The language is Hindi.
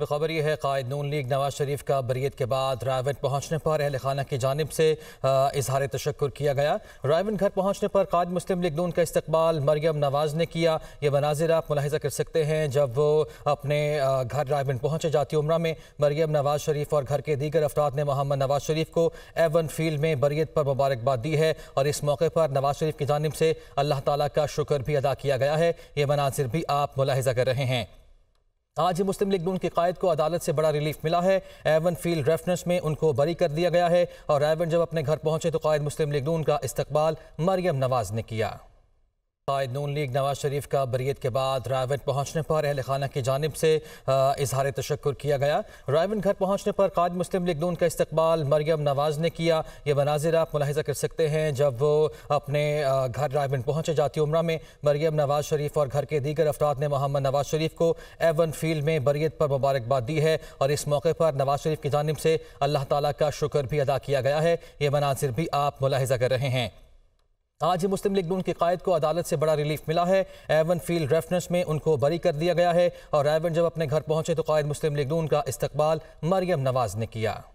तो खबर यह है कायद नून लीग नवाज शरीफ का बरीत के बाद रायवन पहुंचने पर अहल खाना की जानब से इजहार तशक् किया गया रायवन घर पहुंचने पर कायद मुस्लिम लीग नून का इस्तबाल मरियम नवाज ने किया ये मनाजिर आप मुलाजा कर सकते हैं जब वो अपने घर रायवन पहुंचे जाती उम्र में मरियम नवाज शरीफ और घर के दीगर अफराद ने मोहम्मद नवाज शरीफ को एवन फील्ड में बरीत पर मुबारकबाद दी है और इस मौके पर नवाज शरीफ की जानब से अल्लाह ताली का शुक्र भी अदा किया गया है ये मनाजिर भी आप मुलाजा कर रहे हैं आज ही मुस्लिम लीग नून के कायद को अदालत से बड़ा रिलीफ मिला है एवन फील्ड रेफरेंस में उनको बरी कर दिया गया है और एवन जब अपने घर पहुंचे तो कायद मुस्लिम लीग नून का इस्तकबाल मरियम नवाज ने किया क़ायद नून लीग नवाज शरीफ का बरीत के बाद रायवन पहुंचने पर अहल खाना की जानब से इजहार तशक्र किया गया रायवन घर पहुंचने पर कायद मुस्लिम लीग नून का इस्तबाल मरियम नवाज ने किया ये मनाजिर आप मुलाजा कर सकते हैं जब वो अपने घर रायवन पहुंचे जाती उम्र में मरियम नवाज शरीफ और घर के दीगर अफराद ने मोहम्मद नवाज शरीफ को एवन फील्ड में बरीत पर मुबारकबाद दी है और इस मौके पर नवाज शरीफ की जानब से अल्लाह ताली का शुक्र भी अदा किया गया है ये मनाजिर भी आप मुलाजा कर रहे हैं आज ही मुस्लिम लीग नून की कायद को अदालत से बड़ा रिलीफ मिला है एवन फील्ड रेफरेंस में उनको बरी कर दिया गया है और एवन जब अपने घर पहुंचे तो कायद मुस्लिम लीग नून का इस्तकबाल मरियम नवाज ने किया